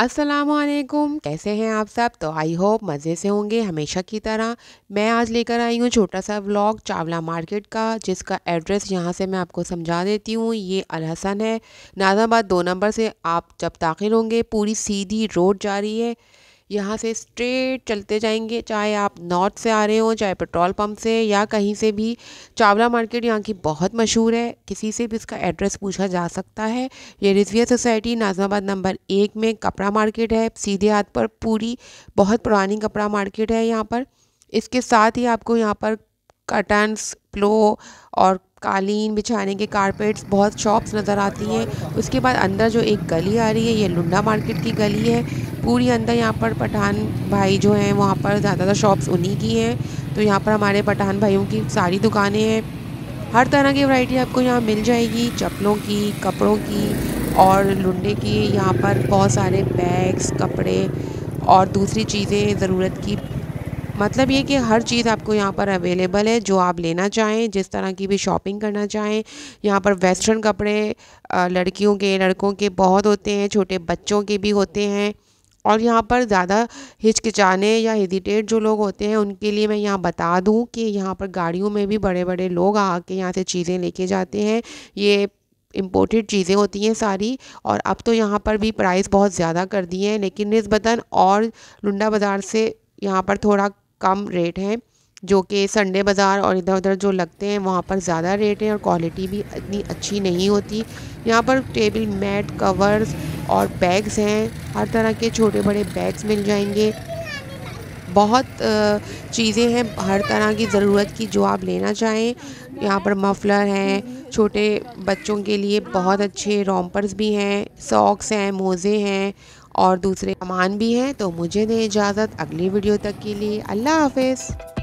वालेकुम कैसे हैं आप सब तो आई होप मज़े से होंगे हमेशा की तरह मैं आज लेकर आई हूँ छोटा सा व्लॉग चावला मार्केट का जिसका एड्रेस यहाँ से मैं आपको समझा देती हूँ ये अलहसन है नाजाबाद दो नंबर से आप जब दाखिल होंगे पूरी सीधी रोड जा रही है यहाँ से स्ट्रेट चलते जाएंगे चाहे आप नॉर्थ से आ रहे हो चाहे पेट्रोल पम्प से या कहीं से भी चावला मार्केट यहाँ की बहुत मशहूर है किसी से भी इसका एड्रेस पूछा जा सकता है ये रिजविया सोसाइटी नाजमाबाद नंबर एक में कपड़ा मार्केट है सीधे हाथ पर पूरी बहुत पुरानी कपड़ा मार्केट है यहाँ पर इसके साथ ही आपको यहाँ पर कटन्स प्लो और कालीन बिछाने के कारपेट्स बहुत शॉप्स नज़र आती हैं उसके बाद अंदर जो एक गली आ रही है ये लुंडा मार्केट की गली है पूरी अंदर यहाँ पर पठान भाई जो हैं वहाँ पर ज़्यादातर शॉप्स उन्हीं की हैं तो यहाँ पर हमारे पठान भाइयों की सारी दुकानें हैं हर तरह की वैरायटी आपको यहाँ मिल जाएगी चप्पलों की कपड़ों की और लुंडे की यहाँ पर बहुत सारे बैग्स कपड़े और दूसरी चीज़ें ज़रूरत की मतलब ये कि हर चीज़ आपको यहाँ पर अवेलेबल है जो आप लेना चाहें जिस तरह की भी शॉपिंग करना चाहें यहाँ पर वेस्टर्न कपड़े लड़कियों के लड़कों के बहुत होते हैं छोटे बच्चों के भी होते हैं और यहाँ पर ज़्यादा हिचकिचाने या हेजिटेट जो लोग होते हैं उनके लिए मैं यहाँ बता दूँ कि यहाँ पर गाड़ियों में भी बड़े बड़े लोग आके यहाँ से चीज़ें लेके जाते हैं ये इम्पोर्टेड चीज़ें होती हैं सारी और अब तो यहाँ पर भी प्राइस बहुत ज़्यादा कर दिए हैं लेकिन नस्बता और लुंडा बाज़ार से यहाँ पर थोड़ा कम रेट है जो कि संडे बाज़ार और इधर उधर जो लगते हैं वहाँ पर ज़्यादा रेट है और क्वालिटी भी इतनी अच्छी नहीं होती यहाँ पर टेबल मैट कवर्स और बैग्स हैं हर तरह के छोटे बड़े बैग्स मिल जाएंगे बहुत चीज़ें हैं हर तरह की ज़रूरत की जो आप लेना चाहें यहाँ पर मफलर हैं छोटे बच्चों के लिए बहुत अच्छे रोमपर्स भी हैं सॉक्स हैं मोज़े हैं और दूसरे सामान भी हैं तो मुझे दें इजाज़त अगली वीडियो तक के लिए अल्लाह हाफिज़